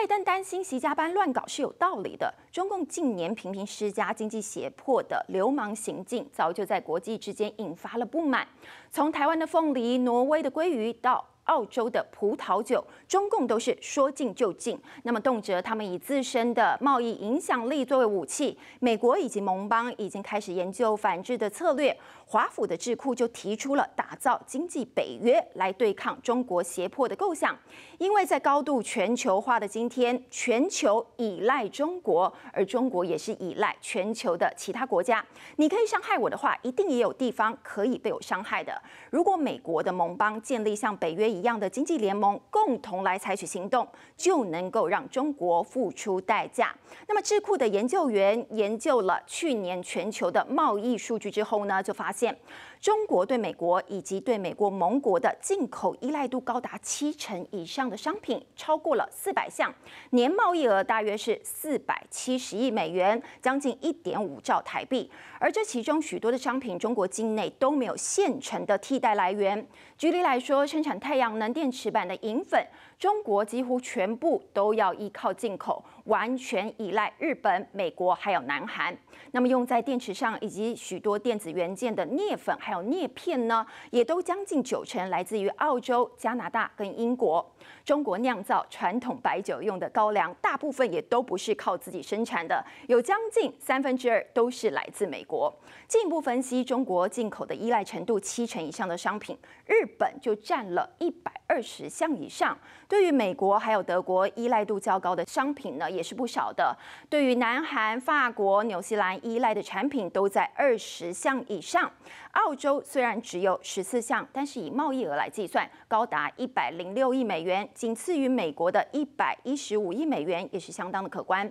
拜登担心习加班乱搞是有道理的。中共近年频频施加经济胁迫的流氓行径，早就在国际之间引发了不满。从台湾的凤梨、挪威的鲑鱼到……澳洲的葡萄酒，中共都是说禁就禁。那么动辄他们以自身的贸易影响力作为武器，美国以及盟邦已经开始研究反制的策略。华府的智库就提出了打造经济北约来对抗中国胁迫的构想，因为在高度全球化的今天，全球依赖中国，而中国也是依赖全球的其他国家。你可以伤害我的话，一定也有地方可以被我伤害的。如果美国的盟邦建立像北约一一样的经济联盟共同来采取行动，就能够让中国付出代价。那么智库的研究员研究了去年全球的贸易数据之后呢，就发现中国对美国以及对美国盟国的进口依赖度高达七成以上的商品超过了四百项，年贸易额大约是四百七十亿美元，将近一点五兆台币。而这其中许多的商品，中国境内都没有现成的替代来源。举例来说，生产太阳。储能电池板的银粉，中国几乎全部都要依靠进口，完全依赖日本、美国还有南韩。那么用在电池上以及许多电子元件的镍粉还有镍片呢，也都将近九成来自于澳洲、加拿大跟英国。中国酿造传统白酒用的高粱，大部分也都不是靠自己生产的，有将近三分之二都是来自美国。进一步分析，中国进口的依赖程度七成以上的商品，日本就占了一。百二十项以上，对于美国还有德国依赖度较高的商品呢，也是不少的。对于南韩、法国、新西兰依赖的产品都在二十项以上。澳洲虽然只有十四项，但是以贸易额来计算，高达一百零六亿美元，仅次于美国的一百一十五亿美元，也是相当的可观。